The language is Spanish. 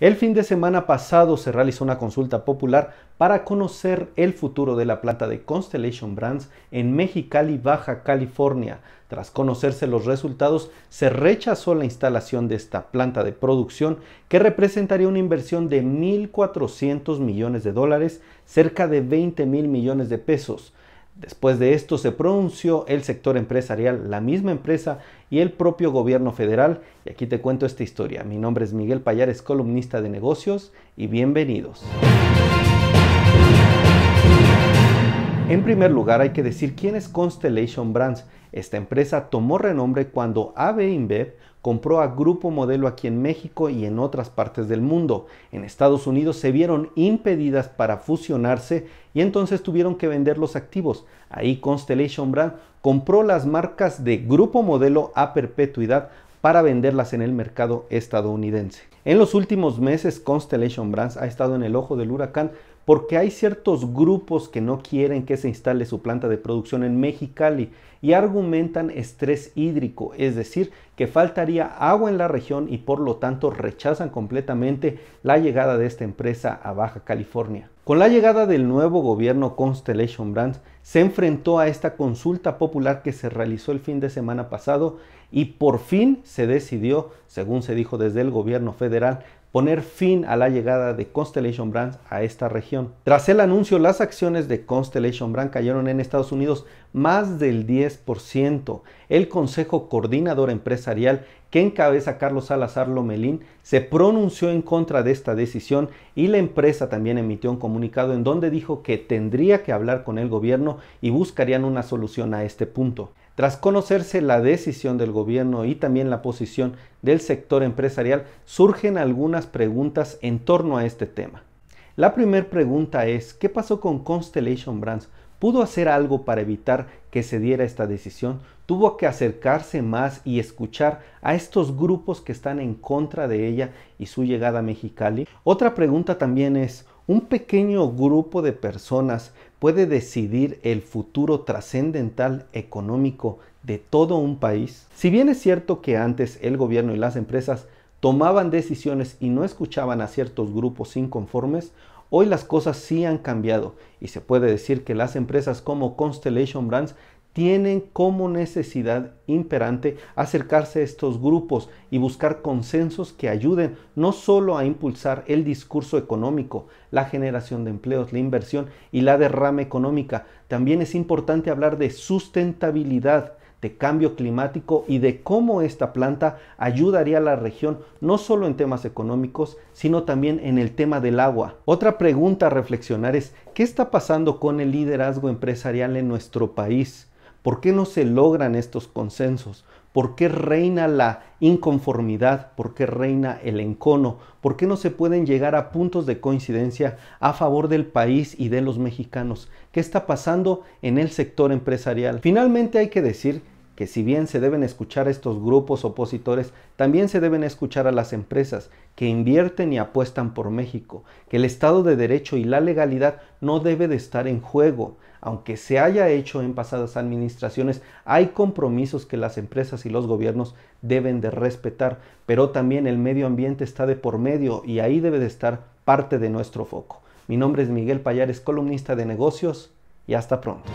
El fin de semana pasado se realizó una consulta popular para conocer el futuro de la planta de Constellation Brands en Mexicali, Baja California. Tras conocerse los resultados, se rechazó la instalación de esta planta de producción que representaría una inversión de 1.400 millones de dólares, cerca de 20 mil millones de pesos. Después de esto se pronunció el sector empresarial, la misma empresa y el propio gobierno federal. Y aquí te cuento esta historia. Mi nombre es Miguel Payares, columnista de negocios y bienvenidos. En primer lugar hay que decir quién es Constellation Brands. Esta empresa tomó renombre cuando AB InBev compró a Grupo Modelo aquí en México y en otras partes del mundo. En Estados Unidos se vieron impedidas para fusionarse y entonces tuvieron que vender los activos. Ahí Constellation Brands compró las marcas de Grupo Modelo a perpetuidad para venderlas en el mercado estadounidense. En los últimos meses, Constellation Brands ha estado en el ojo del huracán porque hay ciertos grupos que no quieren que se instale su planta de producción en Mexicali y argumentan estrés hídrico, es decir, que faltaría agua en la región y por lo tanto rechazan completamente la llegada de esta empresa a Baja California. Con la llegada del nuevo gobierno Constellation Brands, se enfrentó a esta consulta popular que se realizó el fin de semana pasado y por fin se decidió, según se dijo desde el gobierno federal, poner fin a la llegada de Constellation Brands a esta región. Tras el anuncio, las acciones de Constellation Brands cayeron en Estados Unidos más del 10%. El Consejo Coordinador Empresarial que encabeza Carlos Salazar Lomelín se pronunció en contra de esta decisión y la empresa también emitió un comunicado en donde dijo que tendría que hablar con el gobierno y buscarían una solución a este punto. Tras conocerse la decisión del gobierno y también la posición del sector empresarial, surgen algunas preguntas en torno a este tema. La primera pregunta es, ¿qué pasó con Constellation Brands? pudo hacer algo para evitar que se diera esta decisión, tuvo que acercarse más y escuchar a estos grupos que están en contra de ella y su llegada a Mexicali. Otra pregunta también es, ¿un pequeño grupo de personas puede decidir el futuro trascendental económico de todo un país? Si bien es cierto que antes el gobierno y las empresas tomaban decisiones y no escuchaban a ciertos grupos inconformes, Hoy las cosas sí han cambiado y se puede decir que las empresas como Constellation Brands tienen como necesidad imperante acercarse a estos grupos y buscar consensos que ayuden no solo a impulsar el discurso económico, la generación de empleos, la inversión y la derrama económica, también es importante hablar de sustentabilidad de cambio climático y de cómo esta planta ayudaría a la región no solo en temas económicos, sino también en el tema del agua. Otra pregunta a reflexionar es, ¿qué está pasando con el liderazgo empresarial en nuestro país? ¿Por qué no se logran estos consensos? ¿Por qué reina la inconformidad? ¿Por qué reina el encono? ¿Por qué no se pueden llegar a puntos de coincidencia a favor del país y de los mexicanos? ¿Qué está pasando en el sector empresarial? Finalmente hay que decir que si bien se deben escuchar a estos grupos opositores, también se deben escuchar a las empresas que invierten y apuestan por México, que el Estado de Derecho y la legalidad no debe de estar en juego, aunque se haya hecho en pasadas administraciones, hay compromisos que las empresas y los gobiernos deben de respetar, pero también el medio ambiente está de por medio y ahí debe de estar parte de nuestro foco. Mi nombre es Miguel Payares, columnista de negocios y hasta pronto.